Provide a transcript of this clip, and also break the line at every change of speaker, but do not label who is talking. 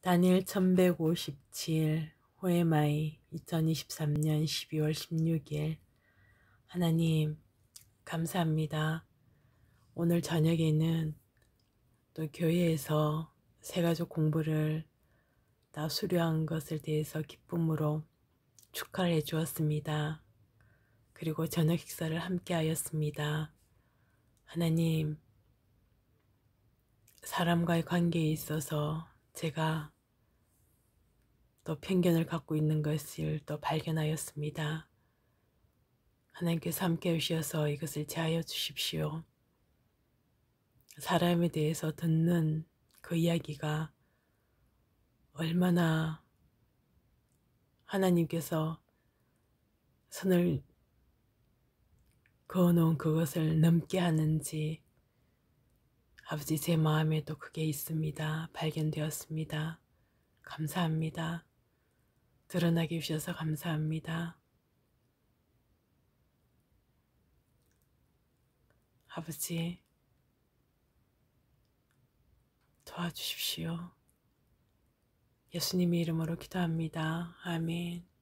단일 1157 호에마이 2023년 12월 16일 하나님 감사합니다. 오늘 저녁에는 또 교회에서 새가족 공부를 다 수료한 것을 대해서 기쁨으로 축하를 해 주었습니다. 그리고 저녁 식사를 함께 하였습니다. 하나님 사람과의 관계에 있어서 제가 또 편견을 갖고 있는 것을 또 발견하였습니다. 하나님께서 함께 해셔서 이것을 제하여 주십시오. 사람에 대해서 듣는 그 이야기가 얼마나 하나님께서 선을 그어놓은 그것을 넘게 하는지 아버지 제 마음에도 그게 있습니다. 발견되었습니다. 감사합니다. 드러나게 해주셔서 감사합니다. 아버지 도와주십시오. 예수님의 이름으로 기도합니다. 아멘